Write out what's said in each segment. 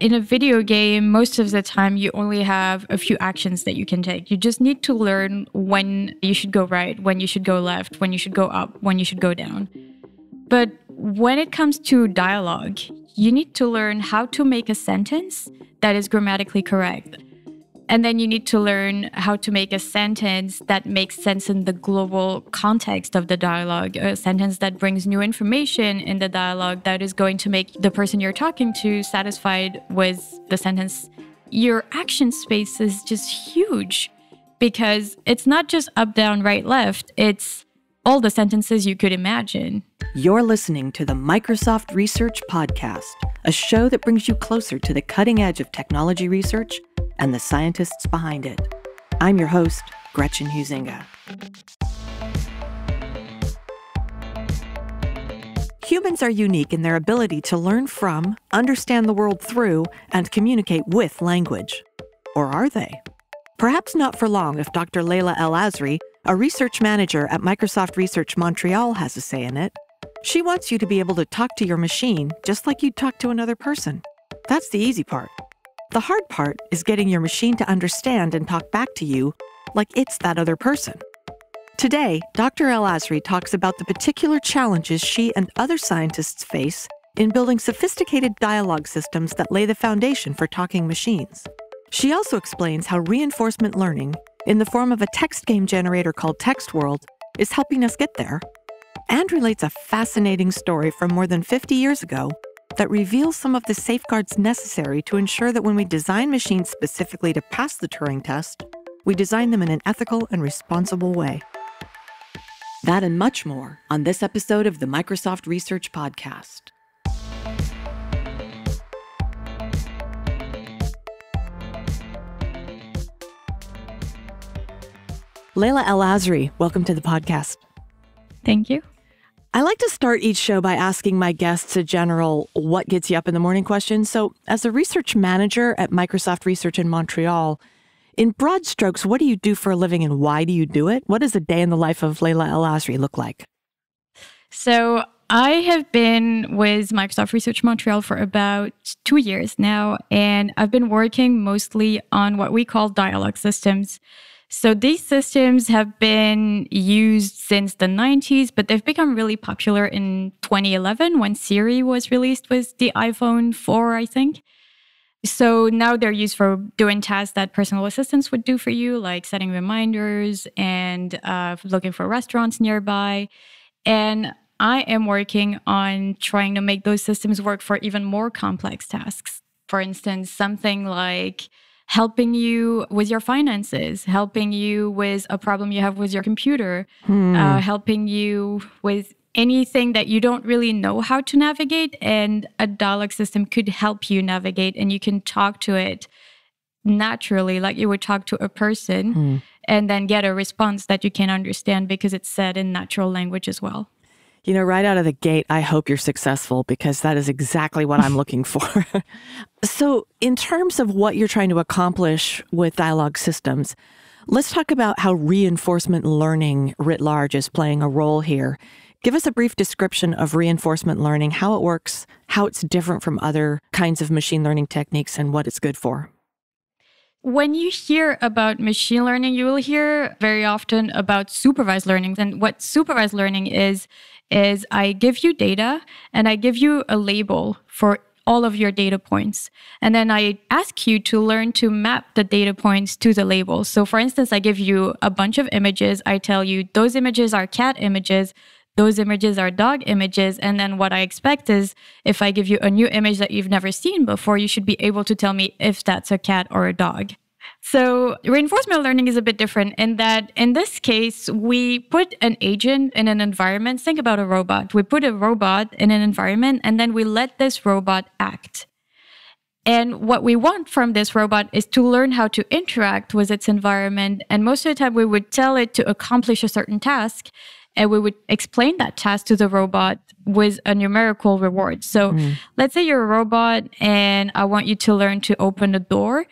in a video game, most of the time you only have a few actions that you can take. You just need to learn when you should go right, when you should go left, when you should go up, when you should go down. But when it comes to dialogue, you need to learn how to make a sentence that is grammatically correct. And then you need to learn how to make a sentence that makes sense in the global context of the dialogue, a sentence that brings new information in the dialogue that is going to make the person you're talking to satisfied with the sentence. Your action space is just huge because it's not just up, down, right, left, it's all the sentences you could imagine. You're listening to the Microsoft Research Podcast, a show that brings you closer to the cutting edge of technology research and the scientists behind it. I'm your host, Gretchen Huizinga. Humans are unique in their ability to learn from, understand the world through, and communicate with language. Or are they? Perhaps not for long if Dr. Leila El Azri, a research manager at Microsoft Research Montreal, has a say in it. She wants you to be able to talk to your machine just like you'd talk to another person. That's the easy part. The hard part is getting your machine to understand and talk back to you like it's that other person. Today, Dr. El Asri talks about the particular challenges she and other scientists face in building sophisticated dialogue systems that lay the foundation for talking machines. She also explains how reinforcement learning, in the form of a text game generator called TextWorld, is helping us get there, and relates a fascinating story from more than 50 years ago that reveals some of the safeguards necessary to ensure that when we design machines specifically to pass the Turing test, we design them in an ethical and responsible way. That and much more on this episode of the Microsoft Research Podcast. Layla El Azri, welcome to the podcast. Thank you. I like to start each show by asking my guests a general what gets you up in the morning question. So, as a research manager at Microsoft Research in Montreal, in broad strokes, what do you do for a living and why do you do it? What does a day in the life of Leila El Asri look like? So, I have been with Microsoft Research Montreal for about two years now, and I've been working mostly on what we call dialogue systems. So these systems have been used since the 90s, but they've become really popular in 2011 when Siri was released with the iPhone 4, I think. So now they're used for doing tasks that personal assistants would do for you, like setting reminders and uh, looking for restaurants nearby. And I am working on trying to make those systems work for even more complex tasks. For instance, something like helping you with your finances, helping you with a problem you have with your computer, hmm. uh, helping you with anything that you don't really know how to navigate. And a dialogue system could help you navigate, and you can talk to it naturally, like you would talk to a person, hmm. and then get a response that you can understand because it's said in natural language as well you know, right out of the gate, I hope you're successful because that is exactly what I'm looking for. so, in terms of what you're trying to accomplish with dialogue systems, let's talk about how reinforcement learning writ large is playing a role here. Give us a brief description of reinforcement learning, how it works, how it's different from other kinds of machine learning techniques, and what it's good for. When you hear about machine learning, you will hear very often about supervised learning. And what supervised learning is, is I give you data and I give you a label for all of your data points. And then I ask you to learn to map the data points to the labels. So, for instance, I give you a bunch of images. I tell you those images are cat images those images are dog images. And then what I expect is if I give you a new image that you've never seen before, you should be able to tell me if that's a cat or a dog. So, reinforcement learning is a bit different in that in this case, we put an agent in an environment. Think about a robot. We put a robot in an environment and then we let this robot act. And what we want from this robot is to learn how to interact with its environment. And most of the time, we would tell it to accomplish a certain task and we would explain that task to the robot with a numerical reward. So mm. let's say you're a robot and I want you to learn to open a door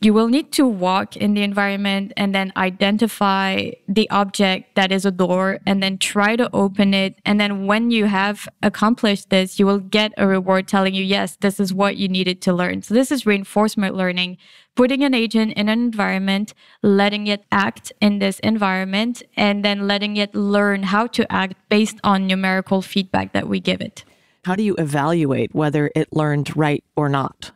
you will need to walk in the environment and then identify the object that is a door and then try to open it. And then when you have accomplished this, you will get a reward telling you, yes, this is what you needed to learn. So this is reinforcement learning, putting an agent in an environment, letting it act in this environment, and then letting it learn how to act based on numerical feedback that we give it. How do you evaluate whether it learned right or not?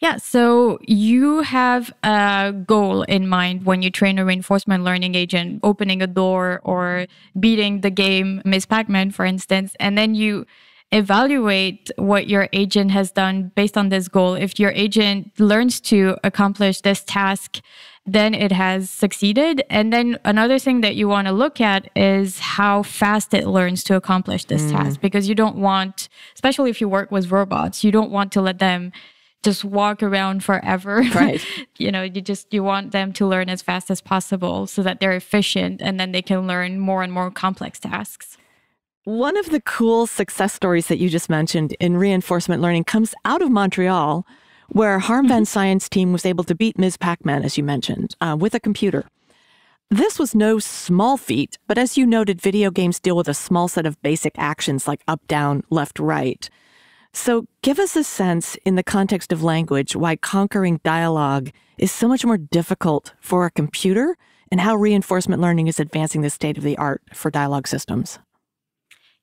Yeah, so you have a goal in mind when you train a reinforcement learning agent, opening a door or beating the game Miss Pac Man, for instance, and then you evaluate what your agent has done based on this goal. If your agent learns to accomplish this task, then it has succeeded. And then another thing that you want to look at is how fast it learns to accomplish this mm. task, because you don't want, especially if you work with robots, you don't want to let them just walk around forever. Right. you know, you just you want them to learn as fast as possible so that they're efficient and then they can learn more and more complex tasks. One of the cool success stories that you just mentioned in reinforcement learning comes out of Montreal, where Harm Van mm-hmm. Science team was able to beat Ms. Pac-Man, as you mentioned, uh, with a computer. This was no small feat, but as you noted, video games deal with a small set of basic actions like up, down, left, right. So, give us a sense in the context of language why conquering dialogue is so much more difficult for a computer and how reinforcement learning is advancing the state of the art for dialogue systems.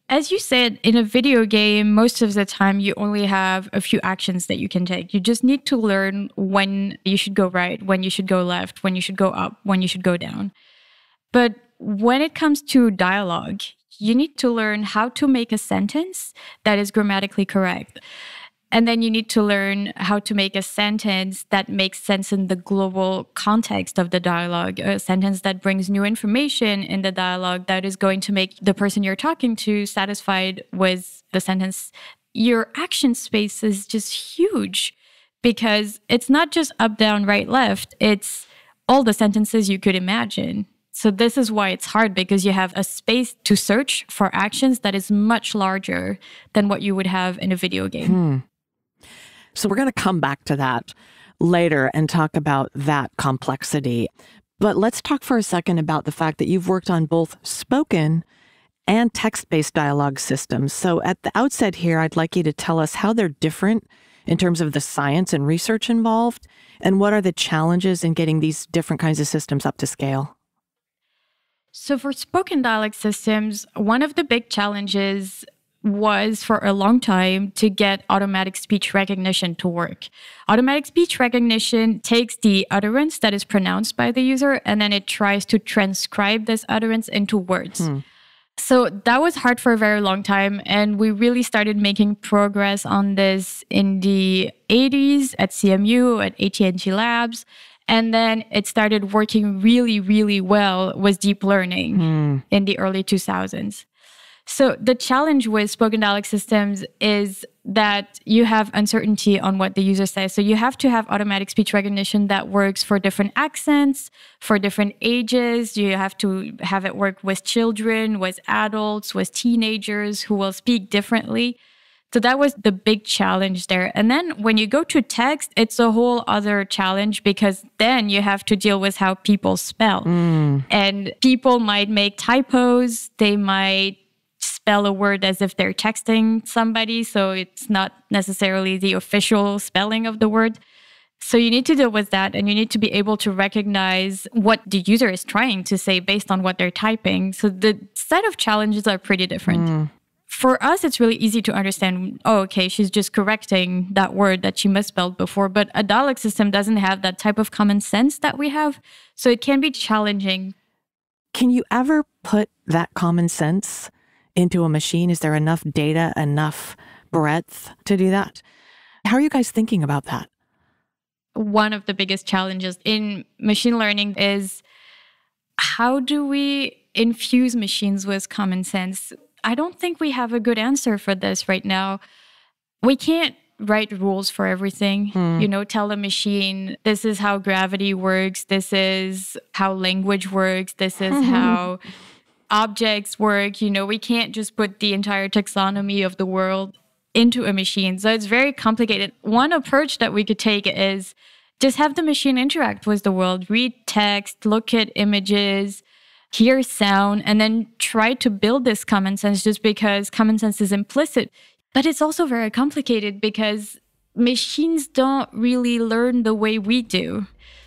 As you said, in a video game, most of the time you only have a few actions that you can take. You just need to learn when you should go right, when you should go left, when you should go up, when you should go down. But when it comes to dialogue, you need to learn how to make a sentence that is grammatically correct. And then you need to learn how to make a sentence that makes sense in the global context of the dialogue, a sentence that brings new information in the dialogue that is going to make the person you're talking to satisfied with the sentence. Your action space is just huge because it's not just up, down, right, left, it's all the sentences you could imagine. So this is why it's hard because you have a space to search for actions that is much larger than what you would have in a video game. Hmm. So we're going to come back to that later and talk about that complexity. But let's talk for a second about the fact that you've worked on both spoken and text based dialogue systems. So, at the outset here, I'd like you to tell us how they're different in terms of the science and research involved, and what are the challenges in getting these different kinds of systems up to scale? So, for spoken dialect systems, one of the big challenges was for a long time to get automatic speech recognition to work. Automatic speech recognition takes the utterance that is pronounced by the user and then it tries to transcribe this utterance into words. Hmm. So that was hard for a very long time. And we really started making progress on this in the 80s at CMU, at AT&T Labs. And then it started working really, really well with deep learning mm. in the early 2000s. So the challenge with spoken dialog systems is that you have uncertainty on what the user says. So you have to have automatic speech recognition that works for different accents, for different ages. You have to have it work with children, with adults, with teenagers who will speak differently. So that was the big challenge there. And then when you go to text, it's a whole other challenge because then you have to deal with how people spell. Mm. And people might make typos, they might spell a word as if they're texting somebody. So it's not necessarily the official spelling of the word. So you need to deal with that and you need to be able to recognize what the user is trying to say based on what they're typing. So the set of challenges are pretty different. Mm for us, it's really easy to understand oh, okay, she's just correcting that word that she misspelled before. But a Dalek system doesn't have that type of common sense that we have. So it can be challenging. Can you ever put that common sense into a machine? Is there enough data, enough breadth to do that? How are you guys thinking about that? One of the biggest challenges in machine learning is how do we infuse machines with common sense? I don't think we have a good answer for this right now. We can't write rules for everything. Mm. You know, tell a machine, this is how gravity works, this is how language works, this is how objects work. You know, we can't just put the entire taxonomy of the world into a machine. So it's very complicated. One approach that we could take is just have the machine interact with the world, read text, look at images, hear sound, and then try to build this common sense just because common sense is implicit. But it's also very complicated because machines don't really learn the way we do.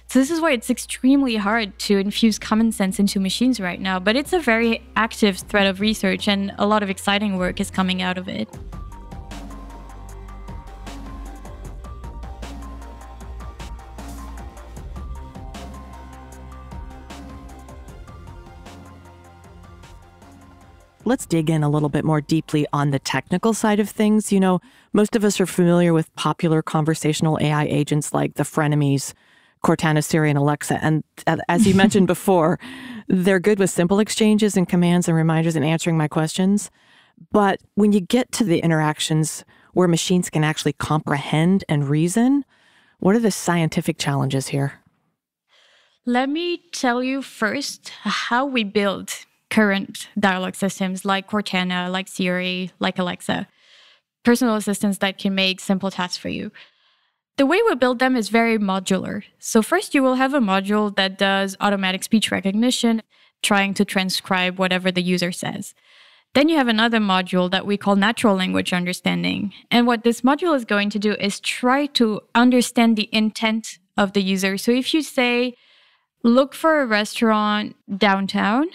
So, this is why it's extremely hard to infuse common sense into machines right now. But it's a very active thread of research, and a lot of exciting work is coming out of it. Let's dig in a little bit more deeply on the technical side of things. You know, most of us are familiar with popular conversational AI agents like the frenemies, Cortana, Siri, and Alexa. And as you mentioned before, they're good with simple exchanges and commands and reminders and answering my questions. But when you get to the interactions where machines can actually comprehend and reason, what are the scientific challenges here? Let me tell you first how we build current dialogue systems like Cortana, like Siri, like Alexa, personal assistants that can make simple tasks for you. The way we build them is very modular. So, first, you will have a module that does automatic speech recognition, trying to transcribe whatever the user says. Then you have another module that we call natural language understanding. And what this module is going to do is try to understand the intent of the user. So if you say, look for a restaurant downtown,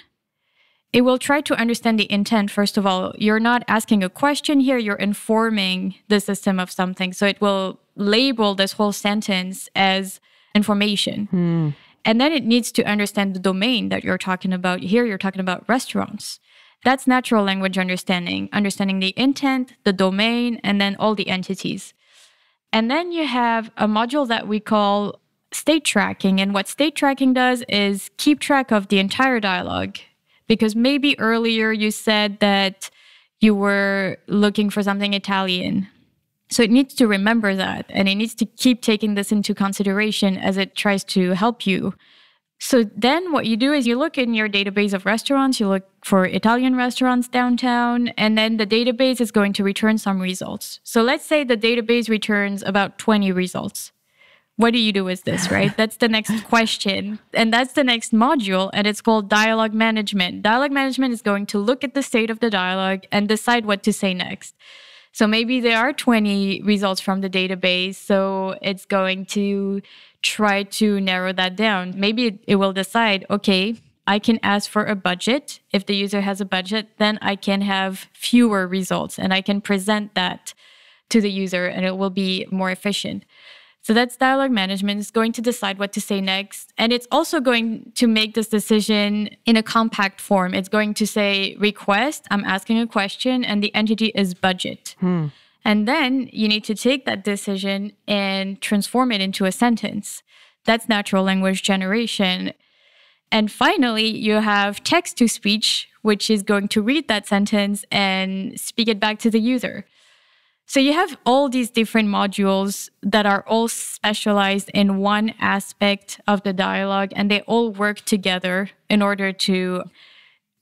it will try to understand the intent first of all you're not asking a question here you're informing the system of something so it will label this whole sentence as information hmm. and then it needs to understand the domain that you're talking about here you're talking about restaurants that's natural language understanding understanding the intent the domain and then all the entities and then you have a module that we call state tracking and what state tracking does is keep track of the entire dialogue because maybe earlier you said that you were looking for something Italian. So it needs to remember that and it needs to keep taking this into consideration as it tries to help you. So then what you do is you look in your database of restaurants, you look for Italian restaurants downtown, and then the database is going to return some results. So let's say the database returns about 20 results what do you do with this, right? That's the next question. And that's the next module. And it's called dialogue management. Dialogue management is going to look at the state of the dialogue and decide what to say next. So maybe there are 20 results from the database. So it's going to try to narrow that down. Maybe it, will decide, okay, I can ask for a budget. If the user has a budget, then I can have fewer results and I can present that to the user and it will be more efficient. So that's dialogue management. It's going to decide what to say next. And it's also going to make this decision in a compact form. It's going to say request, I'm asking a question, and the entity is budget. Hmm. And then you need to take that decision and transform it into a sentence. That's natural language generation. And finally, you have text to speech, which is going to read that sentence and speak it back to the user. So you have all these different modules that are all specialized in one aspect of the dialogue, and they all work together in order to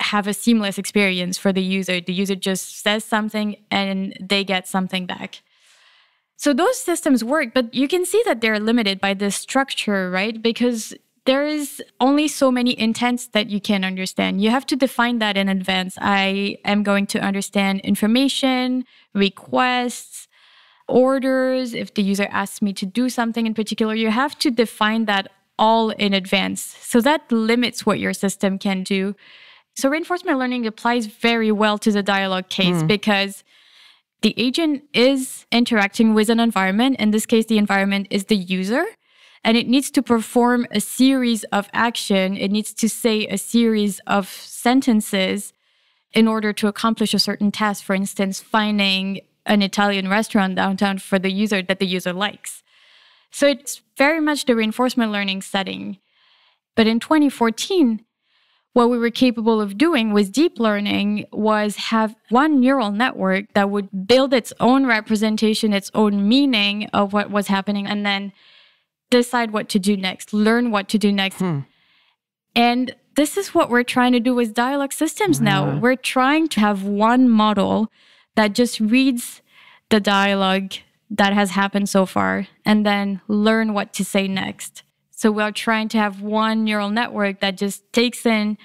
have a seamless experience for the user. The user just says something and they get something back. So those systems work, but you can see that they're limited by this structure, right? Because there is only so many intents that you can understand. You have to define that in advance. I am going to understand information, requests, orders. If the user asks me to do something in particular, you have to define that all in advance. So that limits what your system can do. So reinforcement learning applies very well to the dialogue case mm. because the agent is interacting with an environment. In this case, the environment is the user and it needs to perform a series of action it needs to say a series of sentences in order to accomplish a certain task for instance finding an italian restaurant downtown for the user that the user likes so it's very much the reinforcement learning setting but in 2014 what we were capable of doing with deep learning was have one neural network that would build its own representation its own meaning of what was happening and then decide what to do next, learn what to do next. Hmm. And this is what we're trying to do with dialogue systems yeah. now. We're trying to have one model that just reads the dialogue that has happened so far and then learn what to say next. So we are trying to have one neural network that just takes in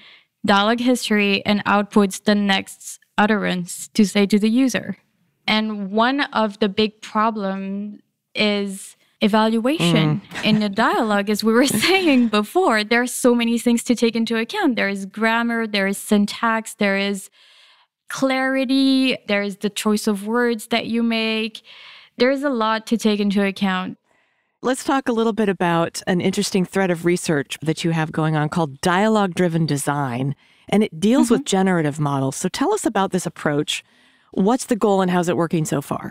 dialogue history and outputs the next utterance to say to the user. And one of the big problems is evaluation mm. in a dialogue as we were saying before there are so many things to take into account there is grammar there is syntax there is clarity there is the choice of words that you make there's a lot to take into account Let's talk a little bit about an interesting thread of research that you have going on called dialogue driven design, and it deals mm -hmm. with mm-hmm. generative models. So tell us about this approach. What's the goal and how's it working so far?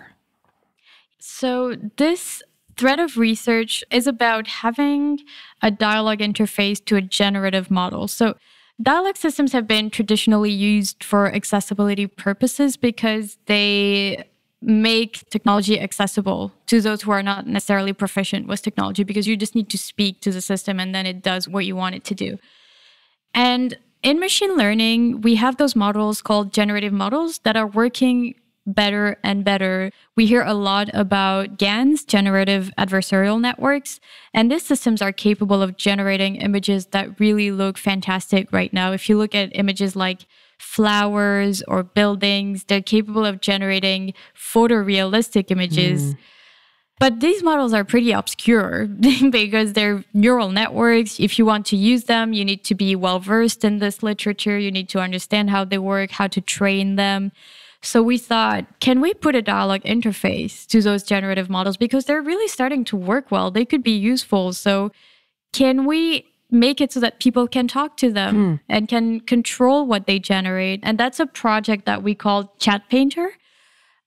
So, this Thread of Research is about having a dialogue interface to a generative model. So, dialogue systems have been traditionally used for accessibility purposes because they make technology accessible to those who are not necessarily proficient with technology because you just need to speak to the system and then it does what you want it to do. And in machine learning, we have those models called generative models that are working better and better. We hear a lot about GANs, generative adversarial networks, and these systems are capable of generating images that really look fantastic right now. If you look at images like flowers or buildings, they're capable of generating photorealistic images. Mm. But these models are pretty obscure because they're neural networks. If you want to use them, you need to be well versed in this literature. You need to understand how they work, how to train them. So we thought, can we put a dialogue interface to those generative models because they're really starting to work well? They could be useful. So can we make it so that people can talk to them hmm. and can control what they generate? And that's a project that we call Chat Painter.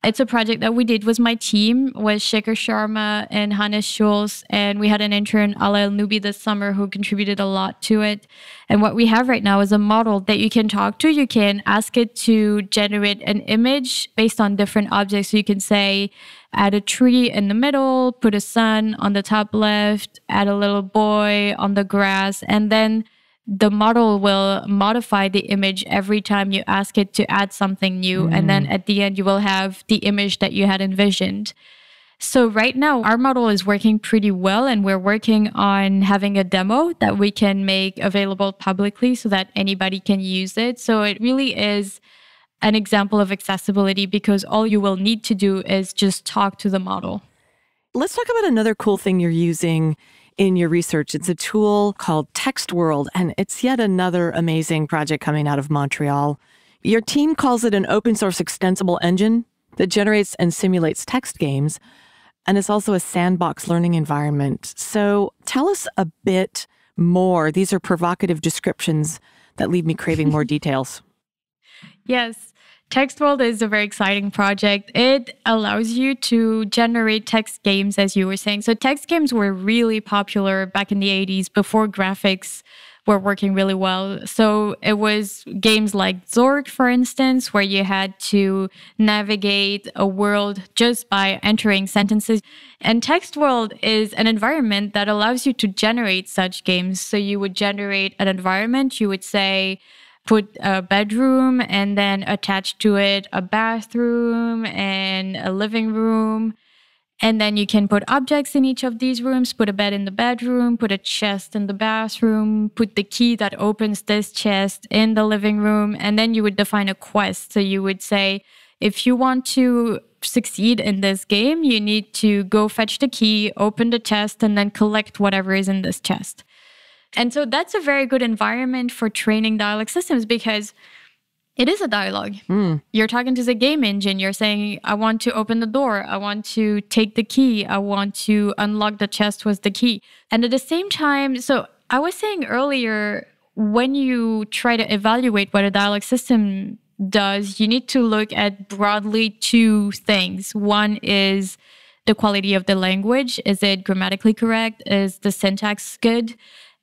It's a project that we did with my team, with Shekhar Sharma and Hannes Schulz. And we had an intern, Alal Nubi, this summer who contributed a lot to it. And what we have right now is a model that you can talk to. You can ask it to generate an image based on different objects. So you can say, add a tree in the middle, put a sun on the top left, add a little boy on the grass. And then the model will modify the image every time you ask it to add something new. Mm. And then mm. at the end, you will have the image that you had envisioned. So, right now, our model is working pretty well, and we're working on having a demo that we can make available publicly so that anybody can use it. So, it really is an example of accessibility because all you will need to do is just talk to the model. Let's talk about another cool thing you're using in your research. It's a tool called Text World, and it's yet another amazing project coming out of Montreal. Your team calls it an open source extensible engine that generates and simulates text games, and it's also a sandbox learning environment. So tell us a bit more. These are provocative descriptions that leave me craving more details. Yes. Text World is a very exciting project. It allows you to generate text games, as you were saying. So, text games were really popular back in the 80s before graphics were working really well. So it was games like Zork, for instance, where you had to navigate a world just by entering sentences. And Text World is an environment that allows you to generate such games. So you would generate an environment, you would say, put a bedroom and then attach to it a bathroom and a living room. And then you can put objects in each of these rooms, put a bed in the bedroom, put a chest in the bathroom, put the key that opens this chest in the living room. And then you would define a quest. So you would say, if you want to succeed in this game, you need to go fetch the key, open the chest, and then collect whatever is in this chest. And so that's a very good environment for training dialogue systems because it is a dialogue. Mm. You're talking to the game engine. You're saying, I want to open the door. I want to take the key. I want to unlock the chest with the key. And at the same time, so I was saying earlier, when you try to evaluate what a dialogue system does, you need to look at broadly two things. One is the quality of the language. Is it grammatically correct? Is the syntax good?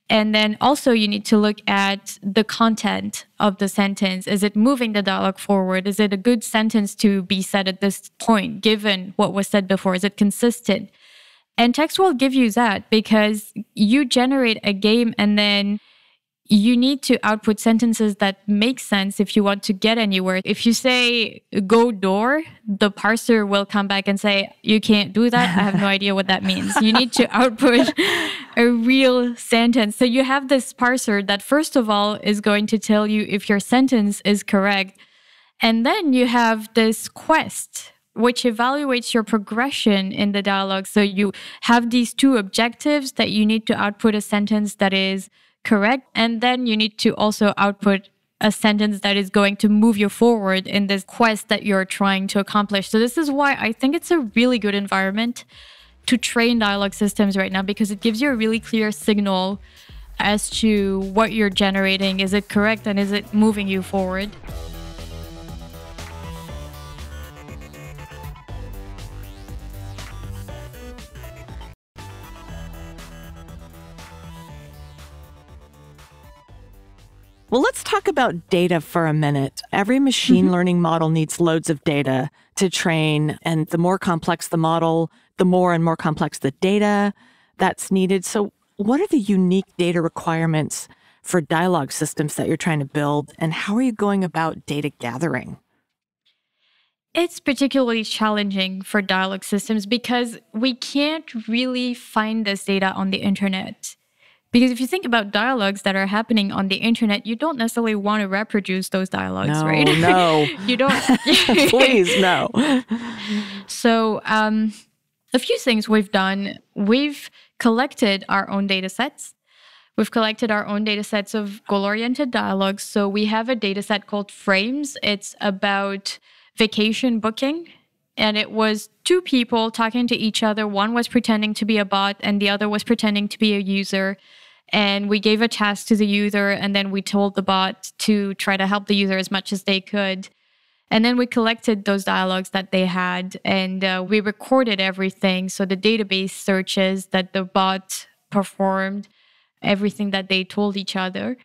And then also, you need to look at the content of the sentence. Is it moving the dialogue forward? Is it a good sentence to be said at this point, given what was said before? Is it consistent? And text will give you that because you generate a game and then you need to output sentences that make sense if you want to get anywhere. If you say go door, the parser will come back and say, You can't do that. I have no idea what that means. You need to output a real sentence. So you have this parser that, first of all, is going to tell you if your sentence is correct. And then you have this quest which evaluates your progression in the dialogue. So you have these two objectives that you need to output a sentence that is correct. And then you need to also output a sentence that is going to move you forward in this quest that you're trying to accomplish. So, this is why I think it's a really good environment to train dialogue systems right now because it gives you a really clear signal as to what you're generating. Is it correct and is it moving you forward? Well, let's talk about data for a minute. Every machine mm-hmm. learning model needs loads of data to train. And the more complex the model, the more and more complex the data that's needed. So, what are the unique data requirements for dialogue systems that you're trying to build? And how are you going about data gathering? It's particularly challenging for dialogue systems because we can't really find this data on the internet. Because if you think about dialogues that are happening on the internet, you don't necessarily want to reproduce those dialogues, no, right? No, you don't. Please, no. So, um, a few things we've done: we've collected our own data sets. We've collected our own data sets of goal-oriented dialogues. So we have a data set called Frames. It's about vacation booking and it was two people talking to each other. One was pretending to be a bot, and the other was pretending to be a user. And we gave a task to the user, and then we told the bot to try to help the user as much as they could. And then we collected those dialogues that they had, and uh, we recorded everything. So the database searches that the bot performed, everything that they told each other.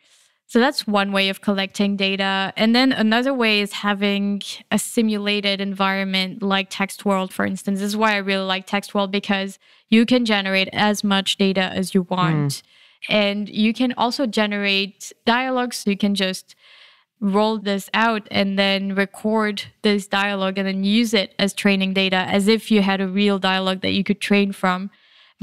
So that's one way of collecting data. And then another way is having a simulated environment like Text World, for instance. This is why I really like Text World because you can generate as much data as you want. Mm. And you can also generate dialogues. So you can just roll this out and then record this dialogue and then use it as training data as if you had a real dialogue that you could train from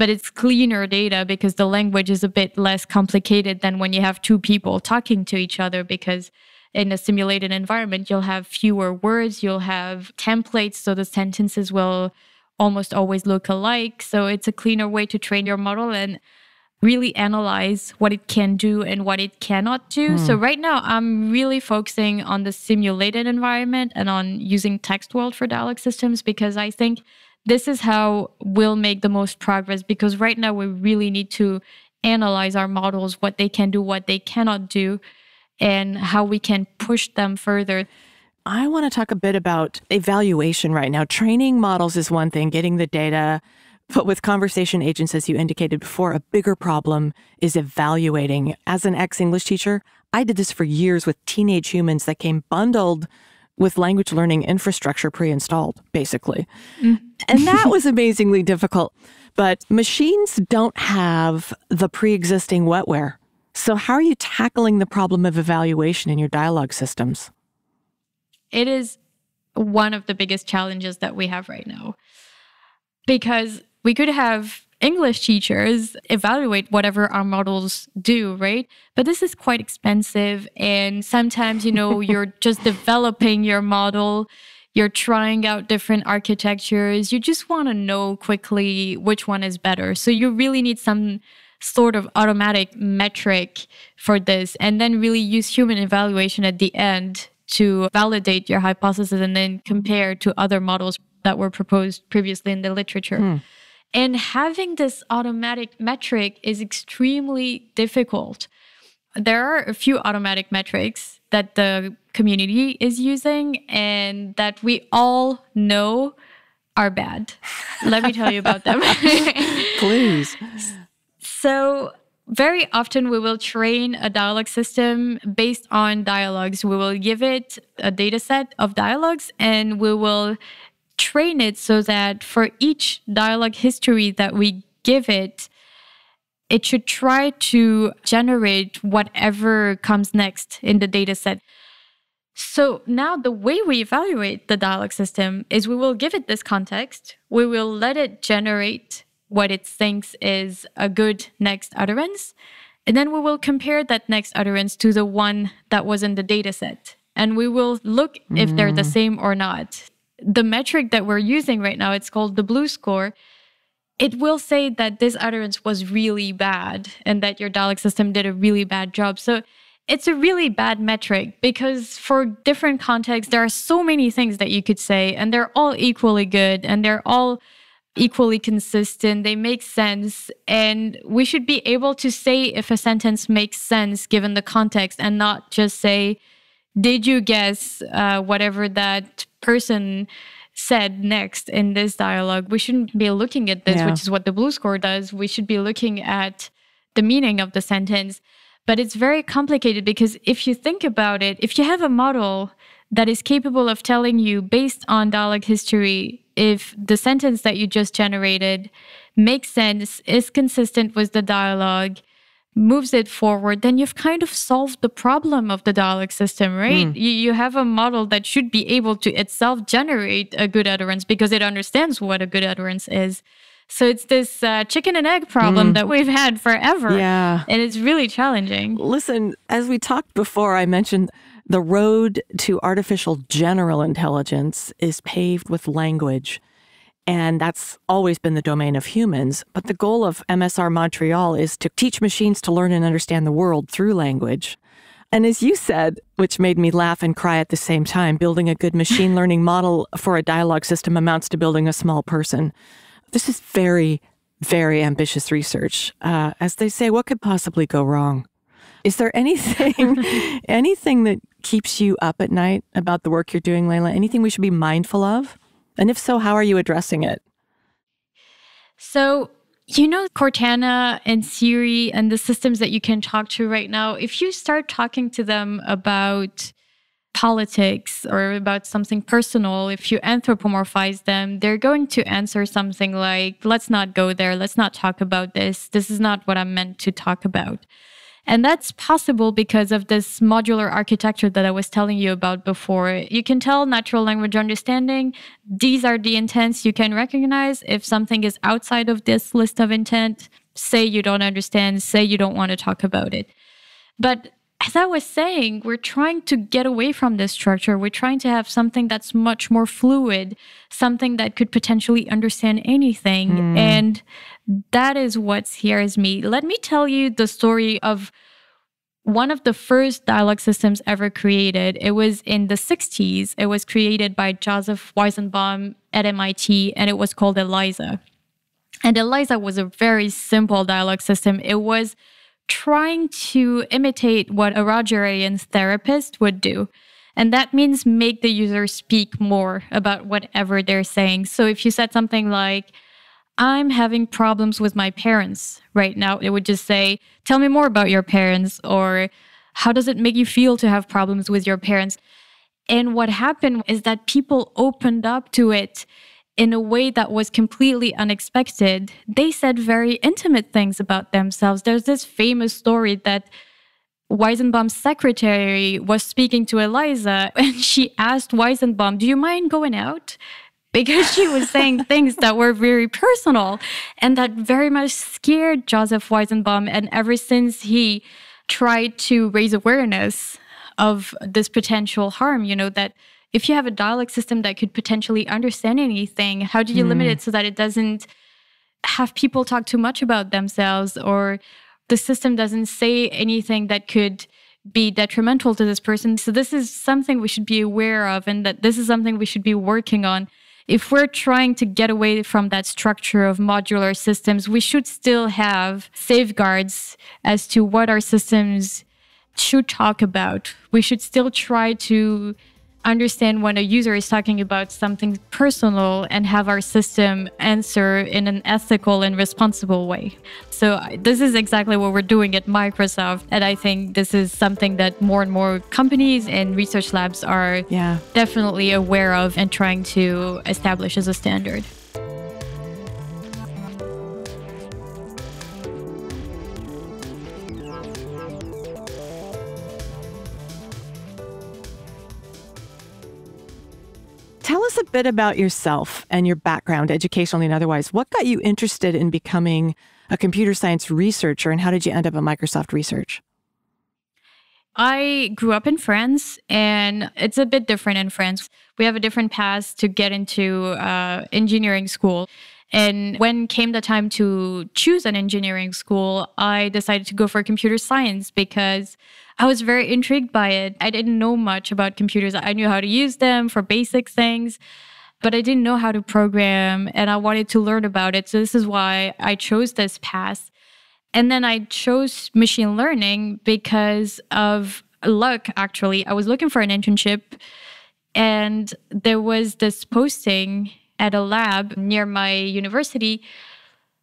but it's cleaner data because the language is a bit less complicated than when you have two people talking to each other because in a simulated environment you'll have fewer words you'll have templates so the sentences will almost always look alike so it's a cleaner way to train your model and really analyze what it can do and what it cannot do. Mm. So right now I'm really focusing on the simulated environment and on using text world for dialog systems because I think this is how we'll make the most progress because right now we really need to analyze our models, what they can do, what they cannot do, and how we can push them further. I want to talk a bit about evaluation right now. Training models is one thing, getting the data. But with conversation agents, as you indicated before, a bigger problem is evaluating. As an ex English teacher, I did this for years with teenage humans that came bundled with language learning infrastructure pre installed, basically. Mm. and that was amazingly difficult. But machines don't have the pre existing wetware. So, how are you tackling the problem of evaluation in your dialogue systems? It is one of the biggest challenges that we have right now because we could have English teachers evaluate whatever our models do, right? But this is quite expensive. And sometimes, you know, you're just developing your model, you're trying out different architectures. You just want to know quickly which one is better. So you really need some sort of automatic metric for this and then really use human evaluation at the end to validate your hypothesis and then compare to other models that were proposed previously in the literature. Mm. And having this automatic metric is extremely difficult. There are a few automatic metrics that the community is using and that we all know are bad. Let me tell you about them. Please. So, very often we will train a dialogue system based on dialogues. We will give it a data set of dialogues and we will train it so that for each dialogue history that we give it, it should try to generate whatever comes next in the data set. So now the way we evaluate the dialogue system is we will give it this context, we will let it generate what it thinks is a good next utterance, and then we will compare that next utterance to the one that was in the data set. And we will look if they're the mm. same or not the metric that we're using right now, it's called the blue score, it will say that this utterance was really bad and that your Dalek system did a really bad job. So it's a really bad metric because for different contexts, there are so many things that you could say, and they're all equally good and they're all equally consistent. They make sense. And we should be able to say if a sentence makes sense given the context and not just say, did you guess uh, whatever that person said next in this dialogue. We shouldn't be looking at this, yeah. which is what the blue score does. We should be looking at the meaning of the sentence. But it's very complicated because if you think about it, if you have a model that is capable of telling you based on dialogue history if the sentence that you just generated makes sense, is consistent with the dialogue, moves it forward, then you've kind of solved the problem of the dialogue system, right? Mm. You, you have a model that should be able to itself generate a good utterance because it understands what a good utterance is. So it's this uh, chicken and egg problem mm. that we've had forever. Yeah. And it's really challenging. Listen, as we talked before, I mentioned the road to artificial general intelligence is paved with language. And that's always been the domain of humans. But the goal of MSR Montreal is to teach machines to learn and understand the world through language. And as you said, which made me laugh and cry at the same time, building a good machine learning model for a dialogue system amounts to building a small person. This is very, very ambitious research. Uh, as they say, what could possibly go wrong? Is there anything, anything that keeps you up at night about the work you're doing, Layla? Anything we should be mindful of? And if so, how are you addressing it? So, you know, Cortana and Siri and the systems that you can talk to right now, if you start talking to them about politics or about something personal, if you anthropomorphize them, they're going to answer something like, let's not go there, let's not talk about this, this is not what I'm meant to talk about. And that's possible because of this modular architecture that I was telling you about before. You can tell natural language understanding, these are the intents you can recognize. If something is outside of this list of intent, say you don't understand, say you don't want to talk about it. But as I was saying, we're trying to get away from this structure. We're trying to have something that's much more fluid, something that could potentially understand anything. Mm. And that is what scares me. Let me tell you the story of one of the first dialogue systems ever created. It was in the 60s. It was created by Joseph Weizenbaum at MIT, and it was called ELIZA. And ELIZA was a very simple dialogue system. It was trying to imitate what a Rogerian therapist would do. And that means make the user speak more about whatever they're saying. So if you said something like, I'm having problems with my parents right now, it would just say, Tell me more about your parents, or How does it make you feel to have problems with your parents? And what happened is that people opened up to it in a way that was completely unexpected, they said very intimate things about themselves. There's this famous story that Weizenbaum's secretary was speaking to Eliza and she asked Weizenbaum, Do you mind going out? Because she was saying things that were very personal and that very much scared Joseph Weizenbaum. And ever since he tried to raise awareness of this potential harm, you know, that if you have a dialogue system that could potentially understand anything, how do you mm. limit hmm. it so that it doesn't have people talk too much about themselves or the system doesn't say anything that could be detrimental to this person? So, this is something we should be aware of, and that this is something we should be working on. If we're trying to get away from that structure of modular systems, we should still have safeguards as to what our systems should talk about. We should still try to understand when a user is talking about something personal and have our system answer in an ethical and responsible way. So, this is exactly what we're doing at Microsoft. And I think this is something that more and more companies and research labs are yeah. definitely aware of and trying to establish as a standard. Tell us a bit about yourself and your background, educationally and otherwise. What got you interested in becoming a computer science researcher, and how did you end up at Microsoft Research? I grew up in France, and it's a bit different in France. We have a different path to get into uh, engineering school. And when came the time to choose an engineering school, I decided to go for computer science because I was very intrigued by it. I didn't know much about computers. I knew how to use them for basic things, but I didn't know how to program and I wanted to learn about it. So this is why I chose this path. And then I chose machine learning because of luck, actually. I was looking for an internship and there was this posting at a lab near my university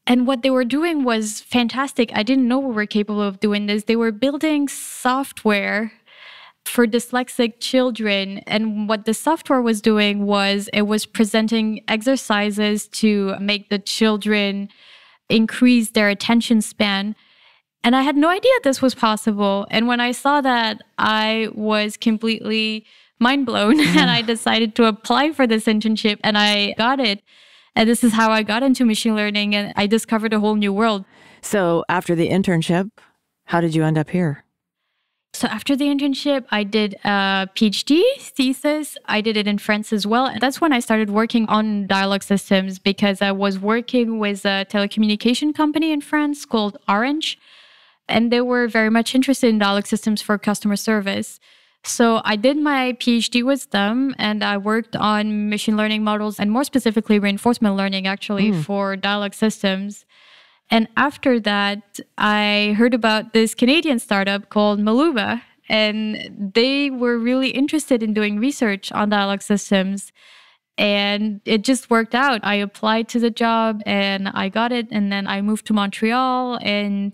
and what they were doing was fantastic. I didn't know we were capable of doing this. They were building software for dyslexic children. And what the software was doing was it was presenting exercises to make the children increase their attention span. And I had no idea this was possible. And when I saw that, I was completely mind blown. Mm. And I decided to apply for this internship and I got it. And this is how I got into machine learning and I discovered a whole new world. So, after the internship, how did you end up here? So, after the internship, I did a PhD thesis. I did it in France as well. And that's when I started working on dialogue systems because I was working with a telecommunication company in France called Orange. And they were very much interested in dialogue systems for customer service. So I did my PhD with them and I worked on machine learning models and more specifically reinforcement learning actually mm. for dialogue systems. And after that, I heard about this Canadian startup called Maluba and they were really interested in doing research on dialogue systems. And it just worked out. I applied to the job and I got it. And then I moved to Montreal and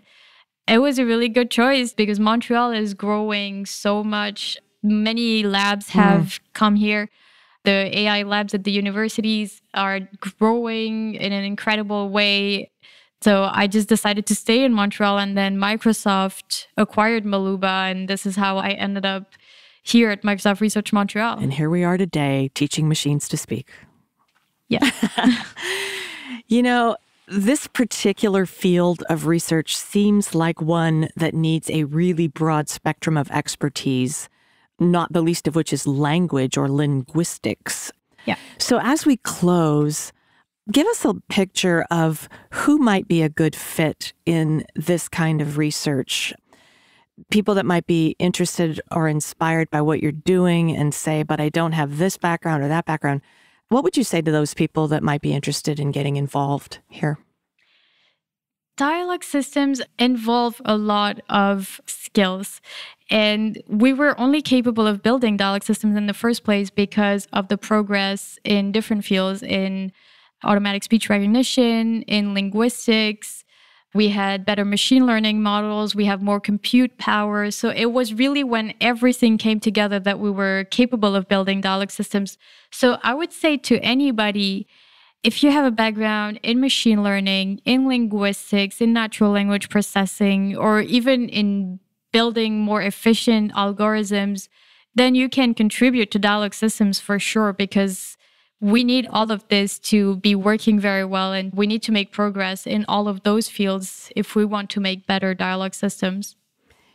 it was a really good choice because Montreal is growing so much. Many labs hmm. have mm. come here. The AI labs at the universities are growing in an incredible way. So I just decided to stay in Montreal and then Microsoft acquired Maluba and this is how I ended up here at Microsoft Research Montreal. And here we are today teaching machines to speak. Yeah. you know, this particular field of research seems like one that needs a really broad spectrum of expertise, not the least of which is language or linguistics. Yeah. So, as we close, give us a picture of who might be a good fit in this kind of research. People that might be interested or inspired by what you're doing and say, but I don't have this background or that background. What would you say to those people that might be interested in getting involved here? Dialogue systems involve a lot of skills. And we were only capable of building dialogue systems in the first place because of the progress in different fields in automatic speech recognition, in linguistics, we had better machine learning models. We have more compute power. So it was really when everything came together that we were capable of building dialogue systems. So I would say to anybody, if you have a background in machine learning, in linguistics, in natural language processing, or even in building more efficient algorithms, then you can contribute to dialogue systems for sure because we need all of this to be working very well and we need to make progress in all of those fields if we want to make better dialogue systems.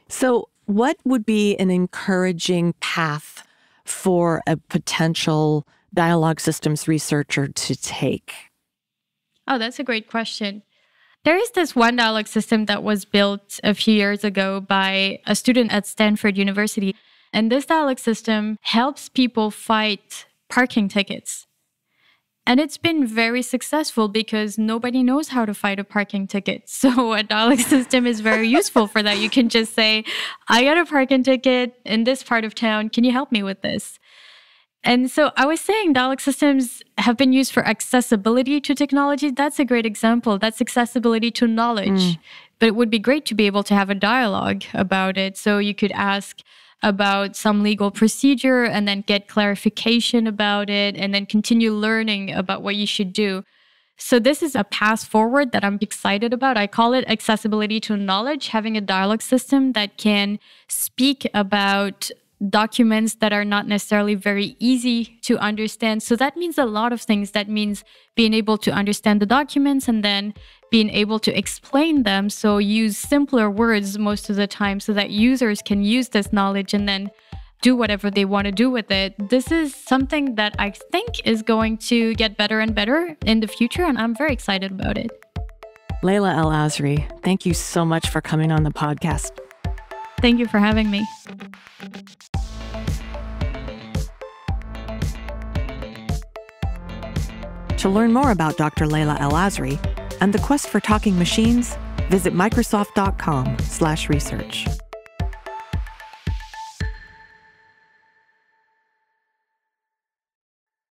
So, what would be an encouraging path for a potential dialogue systems researcher to take? Oh, that's a great question. There is this one dialogue system that was built a few years ago by a student at Stanford University. And this dialogue system helps people fight parking tickets. And it's been very successful because nobody knows how to fight a parking ticket. So a dialog system is very useful for that. You can just say, I got a parking ticket in this part of town. Can you help me with this? And so I was saying Dalek systems have been used for accessibility to technology. That's a great example. That's accessibility to knowledge. Mm. But it would be great to be able to have a dialogue about it. So you could ask, about some legal procedure and then get clarification about it and then continue learning about what you should do. So, this is a pass forward that I'm excited about. I call it accessibility to knowledge, having a dialogue system that can speak about documents that are not necessarily very easy to understand. So, that means a lot of things. That means being able to understand the documents and then being able to explain them. So use simpler words most of the time so that users can use this knowledge and then do whatever they want to do with it. This is something that I think is going to get better and better in the future, and I'm very excited about it. Layla El Azri, thank you so much for coming on the podcast. Thank you for having me. To learn more about Dr. Layla El Azri, and the quest for talking machines, visit microsoft.com/research.